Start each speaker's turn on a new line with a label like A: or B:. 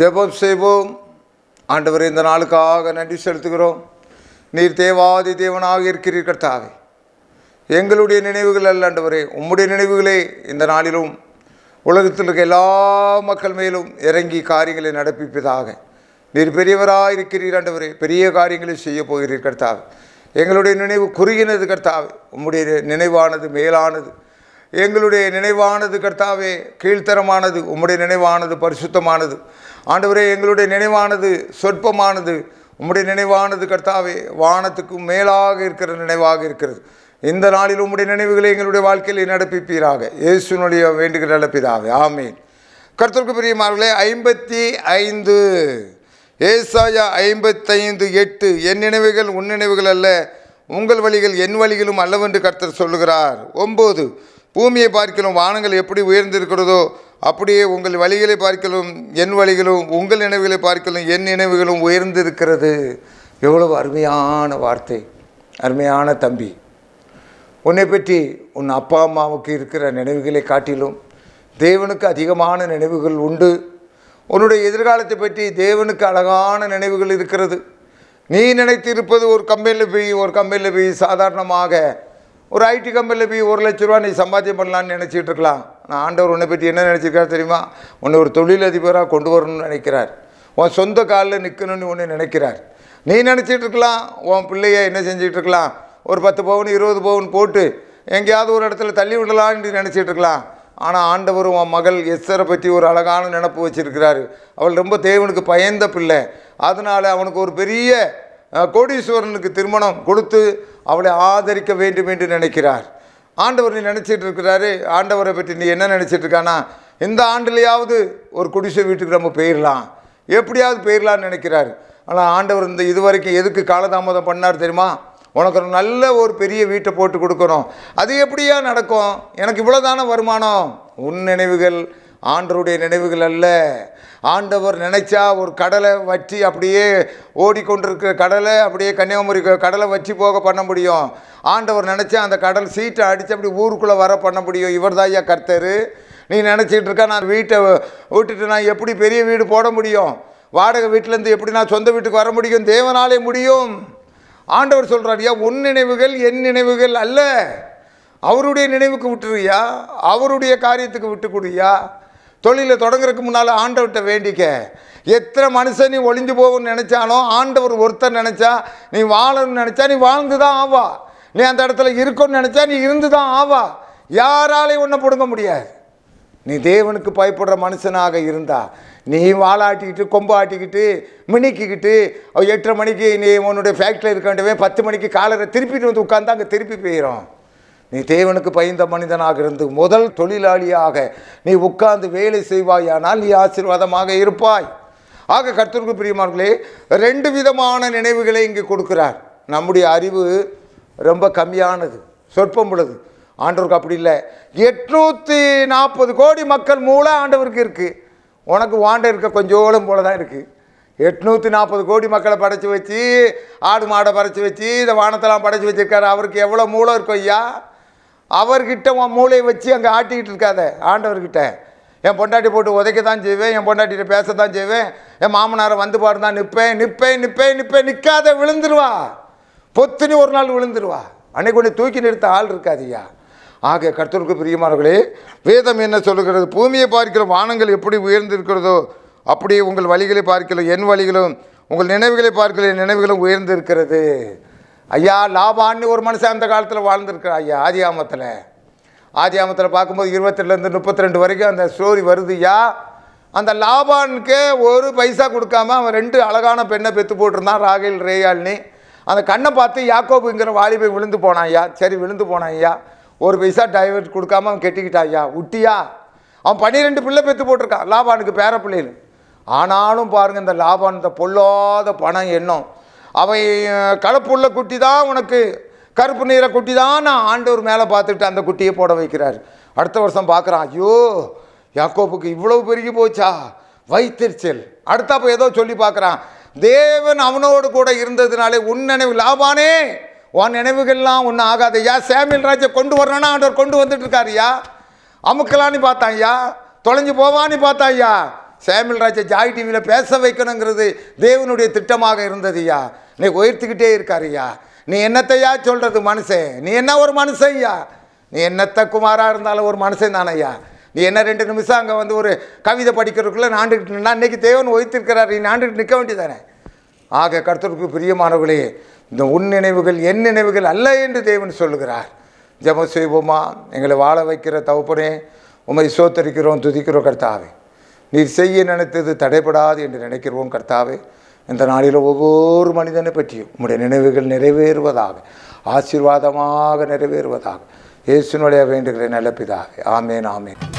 A: ஜெபம் செய்வோம் ஆண்டவர் இந்த நாளுக்காக நன்றி செலுத்துகிறோம் நீர் தேவாதி தேவனாக இருக்கிறீர்கள் தாவே எங்களுடைய நினைவுகள் அல்ல ஆண்டவரே உம்முடைய நினைவுகளே இந்த நாளிலும் உலகத்தில் இருக்க எல்லா மக்கள் மேலும் இறங்கி காரியங்களை நடப்பிப்பதாக நீர் பெரியவராக இருக்கிறீர் ஆண்டவரே பெரிய காரியங்களை செய்ய போகிறீர் கர்த்தாவே எங்களுடைய நினைவு குறுகினது கர்த்தாவே உம்முடைய நினைவானது மேலானது எங்களுடைய நினைவானது கர்த்தாவே கீழ்த்தரமானது உம்முடைய நினைவானது பரிசுத்தமானது ஆண்டவரே எங்களுடைய நினைவானது சொற்பமானது உம்முடைய நினைவானது கர்த்தாவே வானத்துக்கு மேலாக இருக்கிற நினைவாக இருக்கிறது இந்த நாளில் உம்முடைய நினைவுகளை எங்களுடைய வாழ்க்கையில் நடப்பிப்பீராக இயேசுனுடைய வேண்டுகிற நடப்பிதாக ஆமீன் கருத்திற்கு பிரியமார்களே ஐம்பத்தி ஐந்து ஏசாயா ஐம்பத்தைந்து எட்டு என் நினைவுகள் உன் நினைவுகள் அல்ல உங்கள் வழிகள் என் வழிகளும் அல்லவென்று கர்த்தர் சொல்லுகிறார் ஒம்பது பூமியை பார்க்கலும் வானங்கள் எப்படி உயர்ந்திருக்கிறதோ அப்படியே உங்கள் வழிகளை பார்க்கலும் என் வழிகளும் உங்கள் நினைவுகளை பார்க்கலும் என் நினைவுகளும் உயர்ந்திருக்கிறது எவ்வளவு அருமையான வார்த்தை அருமையான தம்பி உன்னை பற்றி உன் அப்பா அம்மாவுக்கு இருக்கிற நினைவுகளை காட்டிலும் தேவனுக்கு அதிகமான நினைவுகள் உண்டு உன்னுடைய எதிர்காலத்தை பற்றி தேவனுக்கு அழகான நினைவுகள் இருக்கிறது நீ நினைத்திருப்பது ஒரு கம்பெனியில் போய் ஒரு கம்பெனியில் போய் சாதாரணமாக ஒரு ஐடி கம்பெனியில் போய் ஒரு லட்ச ரூபா நீ சம்பாத்தியம் பண்ணலான்னு நினச்சிக்கிட்டு இருக்கலாம் நான் ஆண்டவர் உன்னை பற்றி என்ன நினச்சிருக்காரு தெரியுமா உன்னை ஒரு தொழிலதிபராக கொண்டு வரணும்னு நினைக்கிறார் உன் சொந்த காலில் நிற்கணும்னு ஒன்று நினைக்கிறார் நீ நினச்சிட்டு இருக்கலாம் உன் பிள்ளைய என்ன செஞ்சுட்டு இருக்கலாம் ஒரு பத்து பவுன் இருபது பவுன் போட்டு எங்கேயாவது ஒரு இடத்துல தள்ளி விடலான்னு நினச்சிட்டு இருக்கலாம் ஆனால் ஆண்டவர் உன் மகள் எஸ்ஸரை பற்றி ஒரு அழகான நினப்பு வச்சுருக்கிறாரு அவள் ரொம்ப தேவனுக்கு பயந்த பிள்ளை அதனால் அவனுக்கு ஒரு பெரிய கோடீஸ்வரனுக்கு திருமணம் கொடுத்து அவளை ஆதரிக்க வேண்டும் என்று நினைக்கிறார் ஆண்டவர் நீ நினச்சிட்டு இருக்கிறாரு ஆண்டவரை பற்றி நீ என்ன நினச்சிட்டு இருக்கானா இந்த ஆண்டுலேயாவது ஒரு குடிசை வீட்டுக்கு நம்ம போயிடலாம் எப்படியாவது போயிடலாம்னு நினைக்கிறார் ஆனால் ஆண்டவர் இந்த இது வரைக்கும் எதுக்கு காலதாமதம் பண்ணார் தெரியுமா உனக்கு ஒரு நல்ல ஒரு பெரிய வீட்டை போட்டு கொடுக்குறோம் அது எப்படியா நடக்கும் எனக்கு இவ்வளோ தானே வருமானம் உன் நினைவுகள் ஆண்டருடைய நினைவுகள் அல்ல ஆண்டவர் நினைச்சா ஒரு கடலை வச்சு அப்படியே ஓடிக்கொண்டிருக்கிற கடலை அப்படியே கன்னியாகுமரி கடலை வச்சு போக பண்ண முடியும் ஆண்டவர் நினச்சா அந்த கடல் சீட்டை அடித்து அப்படி ஊருக்குள்ளே வர பண்ண முடியும் இவர் தான் கர்த்தர் நீ நினச்சிக்கிட்டு இருக்கா நான் வீட்டை விட்டுட்டு நான் எப்படி பெரிய வீடு போட முடியும் வாடகை வீட்டிலேருந்து எப்படி நான் சொந்த வீட்டுக்கு வர முடியும் தேவனாலே முடியும் ஆண்டவர் சொல்கிறார் ஐயா உன் நினைவுகள் என் நினைவுகள் அல்ல அவருடைய நினைவுக்கு விட்டுருவியா அவருடைய காரியத்துக்கு விட்டுக்கூடியா தொழிலை தொடங்குறதுக்கு முன்னால் ஆண்டவர்கிட்ட வேண்டிக்க எத்தனை மனுஷன் நீ ஒளிஞ்சு போகும்னு நினச்சாலும் ஆண்டவர் ஒருத்தர் நினச்சா நீ வாழணும்னு நினச்சா நீ வாழ்ந்து தான் ஆவா நீ அந்த இடத்துல இருக்கணும்னு நினச்சா நீ இருந்து தான் ஆவா யாராலையும் ஒன்றை பிடுங்க முடியாது நீ தேவனுக்கு பயப்படுற மனுஷனாக இருந்தா நீ வாழாட்டிக்கிட்டு கொம்பு ஆட்டிக்கிட்டு மினிக்கிக்கிட்டு எட்டரை மணிக்கு நீ உன்னுடைய ஃபேக்ட்ரியில் இருக்க வேண்டியவே பத்து மணிக்கு காலரை திருப்பிட்டு வந்து உட்காந்து அங்கே திருப்பி போயிடும் நீ தேவனுக்கு பயந்த மனிதனாக இருந்து முதல் தொழிலாளியாக நீ உட்கார்ந்து வேலை செய்வாயானால் நீ ஆசீர்வாதமாக இருப்பாய் ஆக கர்த்தருக்கு பிரியமார்களே ரெண்டு விதமான நினைவுகளை இங்கு கொடுக்கிறார் நம்முடைய அறிவு ரொம்ப கம்மியானது சொற்பம் உள்ளது ஆண்டவருக்கு அப்படி இல்லை எட்நூற்றி நாற்பது கோடி மக்கள் மூலம் ஆண்டவருக்கு இருக்குது உனக்கு வாண்ட இருக்க கொஞ்சோளும் போல தான் இருக்குது எட்நூற்றி நாற்பது கோடி மக்களை படைச்சி வச்சு ஆடு மாடை படைச்சி வச்சு இந்த வானத்தெல்லாம் படைச்சி வச்சுருக்காரு அவருக்கு எவ்வளோ மூலம் இருக்கும் ஐயா அவர்கிட்ட உன் மூளையை வச்சு அங்கே ஆட்டிக்கிட்டு இருக்காத ஆண்டவர்கிட்ட என் பொண்டாட்டி போட்டு உதைக்க தான் செய்வேன் என் பொண்டாட்டிகிட்ட பேச தான் செய்வேன் என் மாமனாரை வந்து பாரு தான் நிற்பேன் நிற்பேன் நிற்பேன் நிற்பேன் நிற்காத விழுந்துருவா பொத்துனி ஒரு நாள் விழுந்துருவா அன்னைக்கு ஒன்று தூக்கி நிறுத்த ஆள் இருக்காதியா ஆக கர்த்தருக்கு பிரியமானவர்களே வேதம் என்ன சொல்லுகிறது பூமியை பார்க்கிற வானங்கள் எப்படி உயர்ந்திருக்கிறதோ அப்படி உங்கள் வழிகளை பார்க்கலாம் என் வழிகளும் உங்கள் நினைவுகளை பார்க்கல என் நினைவுகளும் உயர்ந்திருக்கிறது ஐயா லாபான்னு ஒரு மனுஷன் அந்த காலத்தில் வாழ்ந்துருக்குற ஐயா ஆதி ஆமத்தில் ஆதி ஆமத்தில் பார்க்கும்போது இருபத்தெட்டுலேருந்து முப்பத்தி ரெண்டு வரைக்கும் அந்த ஸ்டோரி வருது ஐயா அந்த லாபானுக்கே ஒரு பைசா கொடுக்காம அவன் ரெண்டு அழகான பெண்ணை பெற்று போட்டிருந்தான் ராகில் ரேயால்னி அந்த கண்ணை பார்த்து யாக்கோபுங்கிற வாலிபை விழுந்து போனான் ஐயா சரி விழுந்து போனான் ஐயா ஒரு பைசா டைவர்ட் கொடுக்காம அவன் கெட்டிக்கிட்டான் ஐயா உட்டியா அவன் பன்னிரெண்டு பிள்ளை பெற்று போட்டிருக்கான் லாபானுக்கு பேர பிள்ளைகள் ஆனாலும் பாருங்கள் இந்த லாபான் இந்த பொல்லாத பணம் எண்ணம் அவன் கலப்புள்ள குட்டி தான் உனக்கு கருப்பு நீரை குட்டி தான் நான் ஆண்டவர் மேலே பார்த்துட்டு அந்த குட்டியை போட வைக்கிறார் அடுத்த வருஷம் பார்க்குறான் ஐயோ யாக்கோப்புக்கு இவ்வளவு பெருகி போச்சா வைத்தறிச்சல் அடுத்த அப்போ ஏதோ சொல்லி பார்க்குறான் தேவன் அவனோடு கூட இருந்ததுனாலே உன் நினைவு லாபானே உன் நினைவுகள்லாம் ஒன்றும் ஆகாது ஐயா சாமியல் ராஜை கொண்டு வரணும்னா ஆண்டவர் கொண்டு வந்துட்டு இருக்காருயா அமுக்கலான்னு பார்த்தாய்யா தொலைஞ்சு போவான்னு பார்த்தாய்யா சாமியல் ராஜா ஜாய் டிவியில் பேச வைக்கணுங்கிறது தேவனுடைய திட்டமாக இருந்ததுயா நீ உயர்த்திக்கிட்டே இருக்காருயா நீ என்னத்தையா சொல்கிறது மனுஷன் நீ என்ன ஒரு ஐயா நீ என்னத்த குமாராக இருந்தாலும் ஒரு மனுஷன் தானையா நீ என்ன ரெண்டு நிமிஷம் அங்கே வந்து ஒரு கவிதை படிக்கிறதுக்குள்ளே நாண்டுக்கிட்டு இன்றைக்கி தேவன் ஒய்த்திருக்கிறார் நீ நாண்டுக்கிட்டு நிற்க வேண்டியதானே ஆக கருத்தருக்கு பிரியமானவர்களே இந்த உன் நினைவுகள் என் நினைவுகள் அல்ல என்று தேவன் சொல்லுகிறார் ஜம செய்வோமா எங்களை வாழ வைக்கிற தவப்புனே உமை சோத்தரிக்கிறோம் துதிக்கிறோம் கருத்தாவே நீர் செய்ய நினைத்தது தடைபடாது என்று நினைக்கிறோம் கர்த்தாவே இந்த நாளில் ஒவ்வொரு மனிதனை பற்றியும் உம்முடைய நினைவுகள் நிறைவேறுவதாக ஆசீர்வாதமாக நிறைவேறுவதாக இயேசுனுடைய வேண்டுகிறேன் நிலப்பிதாக ஆமேன் ஆமேன்